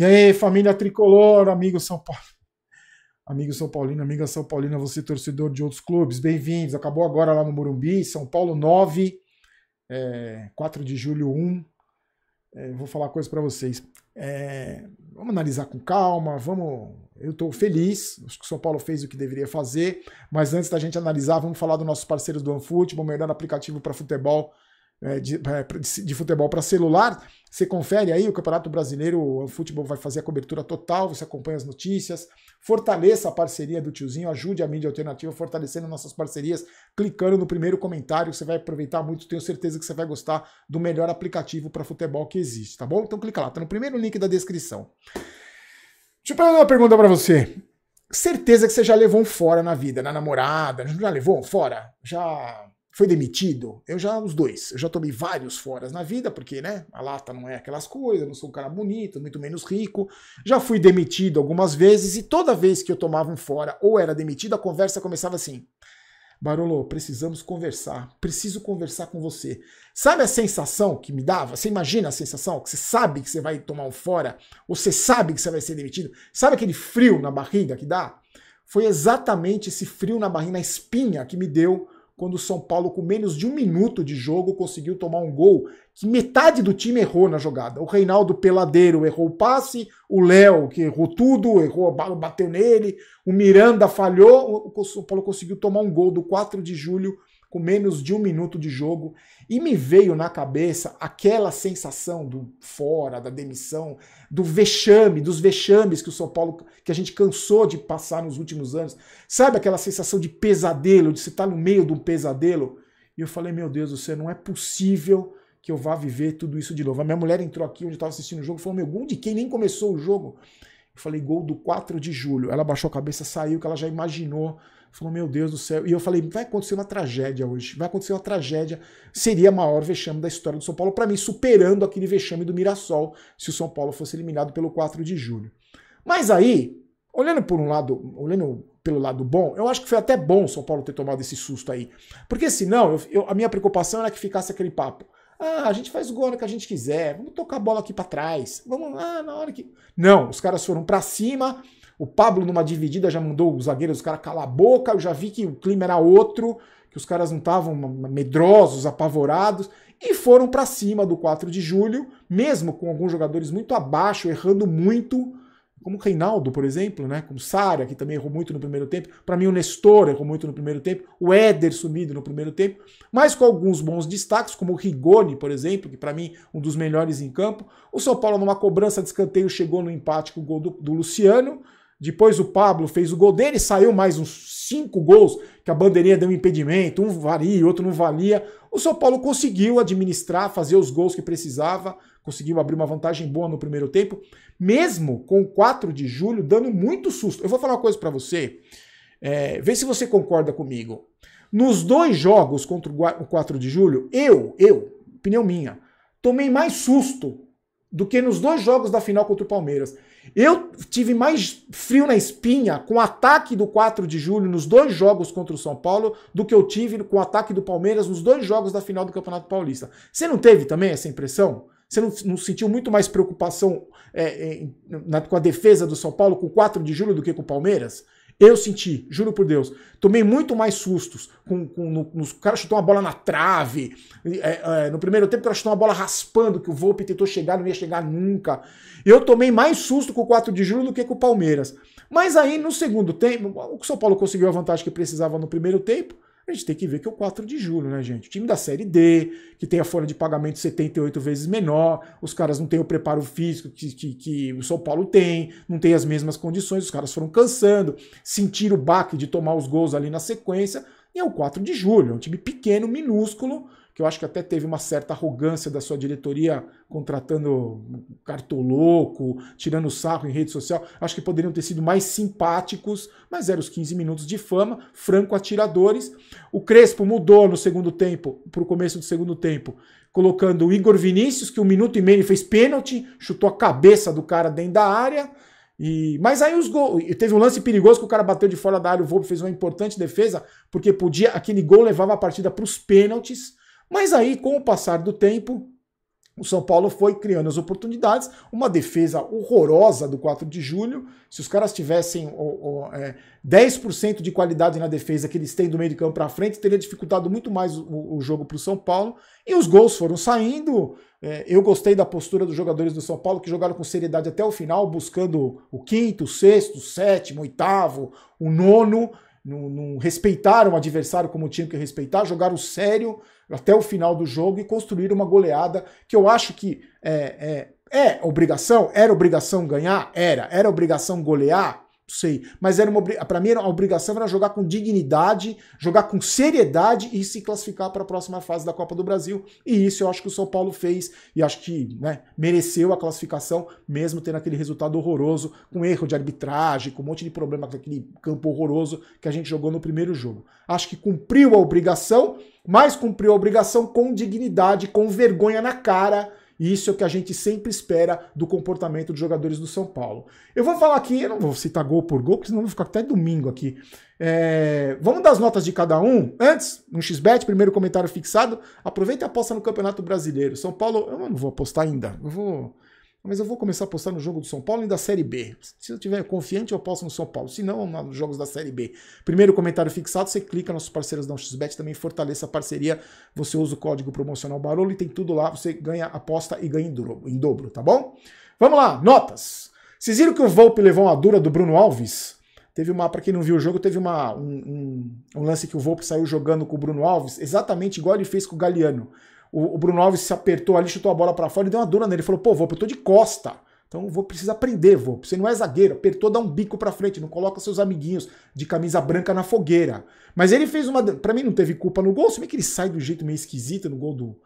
E aí, família tricolor, amigo São Paulo. Amigo São Paulino, amiga São Paulina, você torcedor de outros clubes, bem-vindos. Acabou agora lá no Morumbi, São Paulo 9, é, 4 de julho 1. É, vou falar coisa para vocês. É, vamos analisar com calma, vamos. Eu estou feliz, acho que o São Paulo fez o que deveria fazer, mas antes da gente analisar, vamos falar dos nossos parceiros do OneFootball, o melhor aplicativo para futebol é, é, de, de futebol para celular. Você confere aí o Campeonato Brasileiro, o futebol vai fazer a cobertura total, você acompanha as notícias, fortaleça a parceria do tiozinho, ajude a mídia alternativa fortalecendo nossas parcerias, clicando no primeiro comentário, você vai aproveitar muito, tenho certeza que você vai gostar do melhor aplicativo para futebol que existe, tá bom? Então clica lá, tá no primeiro link da descrição. Deixa eu fazer uma pergunta para você. Certeza que você já levou um fora na vida, na namorada, já levou um fora? Já foi demitido, eu já, os dois, eu já tomei vários foras na vida, porque, né, a lata não é aquelas coisas, não sou um cara bonito, muito menos rico, já fui demitido algumas vezes e toda vez que eu tomava um fora ou era demitido, a conversa começava assim, Barolo, precisamos conversar. Preciso conversar com você. Sabe a sensação que me dava? Você imagina a sensação que você sabe que você vai tomar um fora, ou você sabe que você vai ser demitido? Sabe aquele frio na barriga que dá? Foi exatamente esse frio na barriga, na espinha que me deu quando o São Paulo, com menos de um minuto de jogo, conseguiu tomar um gol que metade do time errou na jogada. O Reinaldo Peladeiro errou o passe, o Léo, que errou tudo, errou a bala, bateu nele, o Miranda falhou, o São Paulo conseguiu tomar um gol do 4 de julho com menos de um minuto de jogo, e me veio na cabeça aquela sensação do fora, da demissão, do vexame, dos vexames que o São Paulo, que a gente cansou de passar nos últimos anos. Sabe aquela sensação de pesadelo, de você estar tá no meio de um pesadelo? E eu falei, meu Deus do céu, não é possível que eu vá viver tudo isso de novo. A minha mulher entrou aqui onde eu estava assistindo o jogo e falou, meu, gol de quem nem começou o jogo? Eu falei, gol do 4 de julho. Ela baixou a cabeça, saiu, que ela já imaginou Falou, meu Deus do céu. E eu falei, vai acontecer uma tragédia hoje. Vai acontecer uma tragédia. Seria a maior vexame da história do São Paulo, para mim, superando aquele vexame do Mirassol, se o São Paulo fosse eliminado pelo 4 de julho. Mas aí, olhando por um lado, olhando pelo lado bom, eu acho que foi até bom o São Paulo ter tomado esse susto aí. Porque senão, eu, eu, a minha preocupação era que ficasse aquele papo. Ah, a gente faz o gol que a gente quiser, vamos tocar a bola aqui para trás. Vamos lá, na hora que. Não, os caras foram para cima, o Pablo, numa dividida, já mandou os zagueiros, os caras calar a boca. Eu já vi que o clima era outro, que os caras não estavam medrosos, apavorados. E foram para cima do 4 de julho, mesmo com alguns jogadores muito abaixo, errando muito como o Reinaldo, por exemplo, né? como o Sara, que também errou muito no primeiro tempo. Para mim, o Nestor errou muito no primeiro tempo, o Éder sumido no primeiro tempo, mas com alguns bons destaques, como o Rigoni, por exemplo, que para mim um dos melhores em campo. O São Paulo, numa cobrança de escanteio, chegou no empate com o gol do, do Luciano. Depois o Pablo fez o gol dele, saiu mais uns cinco gols, que a bandeirinha deu um impedimento, um valia, outro não valia. O São Paulo conseguiu administrar, fazer os gols que precisava, conseguiu abrir uma vantagem boa no primeiro tempo, mesmo com o 4 de julho dando muito susto. Eu vou falar uma coisa para você, é, vê se você concorda comigo. Nos dois jogos contra o 4 de julho, eu, eu, opinião minha, tomei mais susto do que nos dois jogos da final contra o Palmeiras. Eu tive mais frio na espinha com o ataque do 4 de julho nos dois jogos contra o São Paulo do que eu tive com o ataque do Palmeiras nos dois jogos da final do Campeonato Paulista. Você não teve também essa impressão? Você não, não sentiu muito mais preocupação é, na, com a defesa do São Paulo com o 4 de julho do que com o Palmeiras? Eu senti, juro por Deus. Tomei muito mais sustos. Com, com, no, nos, o cara chutou uma bola na trave. É, é, no primeiro tempo, o cara chutou uma bola raspando, que o Volpe tentou chegar, não ia chegar nunca. Eu tomei mais susto com o 4 de julho do que com o Palmeiras. Mas aí, no segundo tempo, o São Paulo conseguiu a vantagem que precisava no primeiro tempo. A gente tem que ver que é o 4 de julho, né, gente? O time da Série D, que tem a folha de pagamento 78 vezes menor, os caras não têm o preparo físico que, que, que o São Paulo tem, não tem as mesmas condições, os caras foram cansando, sentiram o baque de tomar os gols ali na sequência, e é o 4 de julho, é um time pequeno, minúsculo, que eu acho que até teve uma certa arrogância da sua diretoria contratando cartoloco, tirando sarro em rede social. Acho que poderiam ter sido mais simpáticos, mas eram os 15 minutos de fama, franco atiradores. O Crespo mudou no segundo tempo, para o começo do segundo tempo, colocando o Igor Vinícius, que um minuto e meio fez pênalti, chutou a cabeça do cara dentro da área. E, mas aí os gols. Teve um lance perigoso que o cara bateu de fora da área, o Volpe fez uma importante defesa, porque podia. Aquele gol levava a partida para os pênaltis. Mas aí, com o passar do tempo, o São Paulo foi criando as oportunidades, uma defesa horrorosa do 4 de julho. Se os caras tivessem o, o, é, 10% de qualidade na defesa que eles têm do meio de campo para frente, teria dificultado muito mais o, o jogo para o São Paulo. E os gols foram saindo. É, eu gostei da postura dos jogadores do São Paulo, que jogaram com seriedade até o final, buscando o quinto, o sexto, o sétimo, o oitavo, o nono não, não, respeitaram o adversário como tinham que respeitar, jogaram sério até o final do jogo e construíram uma goleada que eu acho que é, é, é obrigação, era obrigação ganhar, era, era obrigação golear, sei. Mas era uma para mim a obrigação era jogar com dignidade, jogar com seriedade e se classificar para a próxima fase da Copa do Brasil. E isso eu acho que o São Paulo fez e acho que né, mereceu a classificação, mesmo tendo aquele resultado horroroso, com erro de arbitragem, com um monte de problema com aquele campo horroroso que a gente jogou no primeiro jogo. Acho que cumpriu a obrigação, mas cumpriu a obrigação com dignidade, com vergonha na cara e isso é o que a gente sempre espera do comportamento dos jogadores do São Paulo. Eu vou falar aqui, eu não vou citar gol por gol, porque senão eu vou ficar até domingo aqui. É, vamos dar as notas de cada um? Antes, no XBET, primeiro comentário fixado. Aproveita e aposta no Campeonato Brasileiro. São Paulo, eu não vou apostar ainda. Eu vou mas eu vou começar a postar no jogo do São Paulo e da Série B. Se eu tiver confiante, eu posto no São Paulo. Se não, nos jogos da Série B. Primeiro comentário fixado, você clica, nossos parceiros da 1xBet também fortaleça a parceria. Você usa o código promocional Barolo e tem tudo lá. Você ganha aposta e ganha em dobro, em dobro tá bom? Vamos lá, notas. Vocês viram que o Volpe levou uma dura do Bruno Alves? Teve uma, para quem não viu o jogo, teve uma, um, um, um lance que o Volpe saiu jogando com o Bruno Alves, exatamente igual ele fez com o Galeano. O, o Bruno Alves se apertou ali, chutou a bola para fora e deu uma dura nele. Ele falou: pô, vou, eu tô de costa. Então vou precisar aprender, vou. Você não é zagueiro, apertou, dá um bico para frente, não coloca seus amiguinhos de camisa branca na fogueira. Mas ele fez uma, para mim não teve culpa no gol, se bem que ele sai do jeito meio esquisito no gol do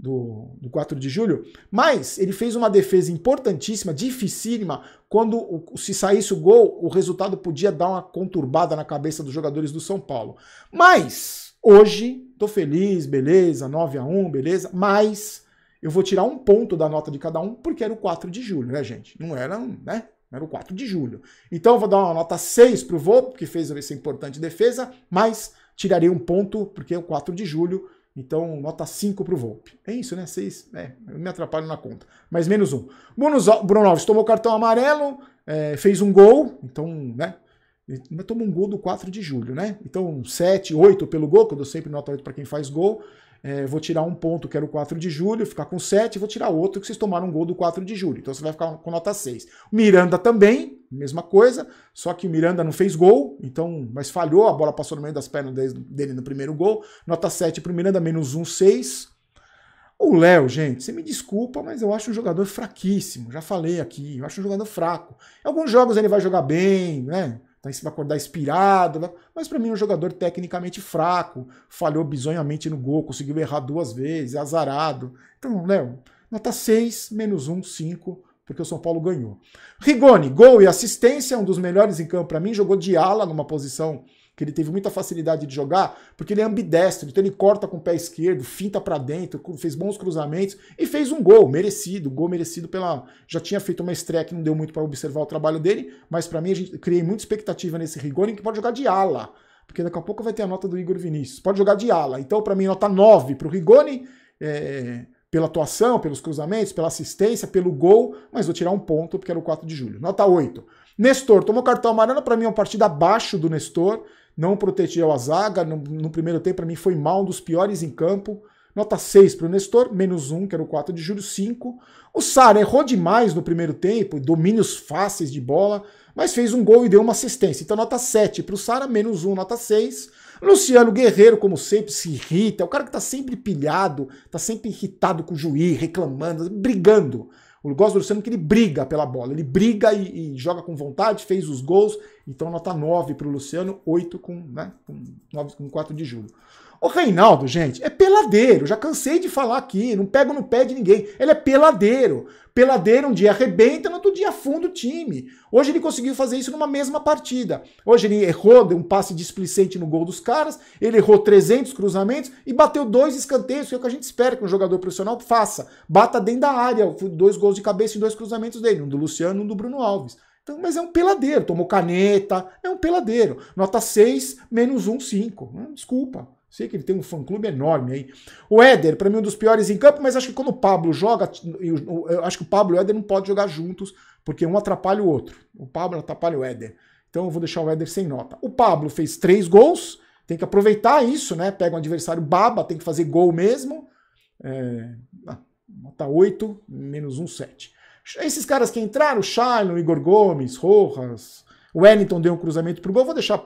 do, do 4 de julho, mas ele fez uma defesa importantíssima, dificílima. Quando se saísse o gol, o resultado podia dar uma conturbada na cabeça dos jogadores do São Paulo. Mas hoje, tô feliz, beleza, 9 a 1 beleza, mas eu vou tirar um ponto da nota de cada um, porque era o 4 de julho, né, gente? Não era, né? Era o 4 de julho. Então eu vou dar uma nota 6 para o Volpe, que fez essa importante defesa, mas tiraria um ponto, porque é o 4 de julho então, nota 5 para o Volpe. É isso, né? 6, é, eu me atrapalho na conta. Mas menos um. Bruno Alves tomou cartão amarelo, é, fez um gol, então, né? Mas tomou um gol do 4 de julho, né? Então, 7, 8 pelo gol, que eu dou sempre nota 8 para quem faz gol é, vou tirar um ponto que era o 4 de julho, ficar com 7, vou tirar outro que vocês tomaram um gol do 4 de julho. Então você vai ficar com nota 6. Miranda também, mesma coisa, só que o Miranda não fez gol, então, mas falhou, a bola passou no meio das pernas dele no primeiro gol. Nota 7 para o Miranda, menos 1, 6. O Léo, gente, você me desculpa, mas eu acho um jogador fraquíssimo. Já falei aqui, eu acho um jogador fraco. Em alguns jogos ele vai jogar bem, né? Então você vai acordar inspirado, né? mas para mim é um jogador tecnicamente fraco, falhou bizonhamente no gol, conseguiu errar duas vezes, é azarado. Então, Léo, nota 6, menos 1, 5, porque o São Paulo ganhou. Rigoni, gol e assistência, um dos melhores em campo para mim, jogou de ala numa posição que ele teve muita facilidade de jogar, porque ele é ambidestro, então ele corta com o pé esquerdo, finta para dentro, fez bons cruzamentos e fez um gol merecido, um gol merecido pela. Já tinha feito uma estreia que não deu muito para observar o trabalho dele, mas para mim a gente criei muita expectativa nesse Rigoni que pode jogar de ala, porque daqui a pouco vai ter a nota do Igor Vinícius. Pode jogar de ala. Então, para mim, nota 9 para o Rigoni. É pela atuação, pelos cruzamentos, pela assistência, pelo gol, mas vou tirar um ponto porque era o 4 de julho. Nota 8. Nestor tomou cartão amarelo, para mim é uma partida abaixo do Nestor não protegeu a zaga. No, no primeiro tempo, para mim, foi mal, um dos piores em campo. Nota 6 para o Nestor, menos 1, que era o 4 de julho, 5. O Sara errou demais no primeiro tempo, domínios fáceis de bola, mas fez um gol e deu uma assistência. Então, nota 7 para o Sara, menos 1, nota 6. Luciano Guerreiro, como sempre, se irrita. É o cara que está sempre pilhado, está sempre irritado com o juiz, reclamando, brigando. O gosto do Luciano que ele briga pela bola, ele briga e, e joga com vontade, fez os gols, então nota 9 para o Luciano, 8 com, né, com, 9, com 4 de julho. O Reinaldo, gente, é peladeiro. Já cansei de falar aqui. Não pego no pé de ninguém. Ele é peladeiro. Peladeiro um dia arrebenta, no outro dia afunda o time. Hoje ele conseguiu fazer isso numa mesma partida. Hoje ele errou, deu um passe displicente no gol dos caras. Ele errou 300 cruzamentos e bateu dois escanteios, que é o que a gente espera que um jogador profissional faça. Bata dentro da área. Dois gols de cabeça e dois cruzamentos dele. Um do Luciano e um do Bruno Alves. Então, mas é um peladeiro, tomou caneta, é um peladeiro. Nota 6, menos 1, 5. Hum, desculpa. Sei que ele tem um fã-clube enorme aí. O Éder, para mim, um dos piores em campo, mas acho que quando o Pablo joga, eu, eu acho que o Pablo e o Éder não podem jogar juntos, porque um atrapalha o outro. O Pablo atrapalha o Éder. Então eu vou deixar o Éder sem nota. O Pablo fez três gols, tem que aproveitar isso, né? Pega um adversário baba, tem que fazer gol mesmo. É, ah, nota 8, menos um 7. Esses caras que entraram, Shailon, Igor Gomes, Rojas, Wellington deu um cruzamento para o gol. Vou deixar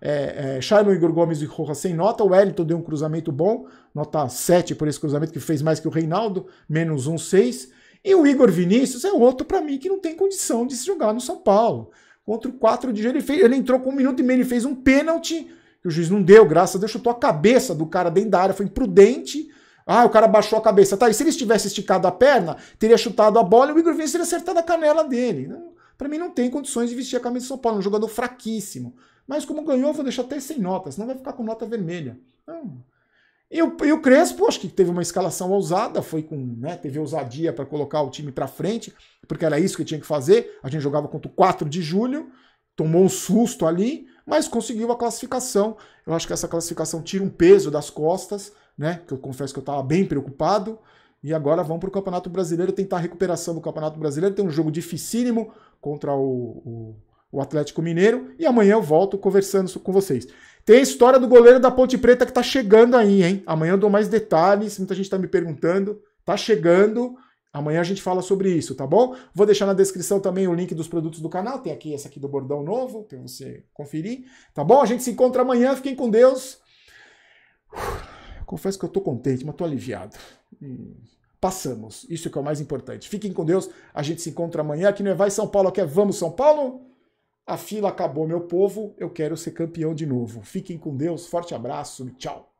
é, é, Shailon, Igor Gomes e Rojas sem nota. O Wellington deu um cruzamento bom, nota 7 por esse cruzamento, que fez mais que o Reinaldo, menos 1, 6. E o Igor Vinícius é outro, para mim, que não tem condição de se jogar no São Paulo. Contra o 4 de janeiro, ele, ele, entrou com um minuto e meio, ele fez um pênalti, que o juiz não deu, graças a Deus, chutou a cabeça do cara dentro da área, foi imprudente. Ah, o cara baixou a cabeça. Tá, e se ele tivesse esticado a perna, teria chutado a bola e o Igor Vinícius teria acertado a canela dele. Né? para mim não tem condições de vestir a camisa de São Paulo, é um jogador fraquíssimo. Mas como ganhou, vou deixar até sem notas, não vai ficar com nota vermelha. Não. E o, e o Crespo, acho que teve uma escalação ousada, foi com, né, teve ousadia para colocar o time para frente, porque era isso que tinha que fazer. A gente jogava contra o 4 de julho, tomou um susto ali, mas conseguiu a classificação. Eu acho que essa classificação tira um peso das costas, né? Que eu confesso que eu estava bem preocupado. E agora vamos para o Campeonato Brasileiro tentar a recuperação do Campeonato Brasileiro. Tem um jogo dificílimo contra o, o, o Atlético Mineiro. E amanhã eu volto conversando com vocês. Tem a história do goleiro da Ponte Preta que está chegando aí, hein? Amanhã eu dou mais detalhes, muita gente está me perguntando. está chegando. Amanhã a gente fala sobre isso, tá bom? Vou deixar na descrição também o link dos produtos do canal. Tem aqui esse aqui do bordão novo, para você conferir, tá bom? A gente se encontra amanhã. Fiquem com Deus. confesso que eu estou contente, mas estou aliviado passamos. Isso que é o mais importante. Fiquem com Deus. A gente se encontra amanhã aqui é vai São Paulo. é Vamos São Paulo? A fila acabou, meu povo. Eu quero ser campeão de novo. Fiquem com Deus. Forte abraço e tchau.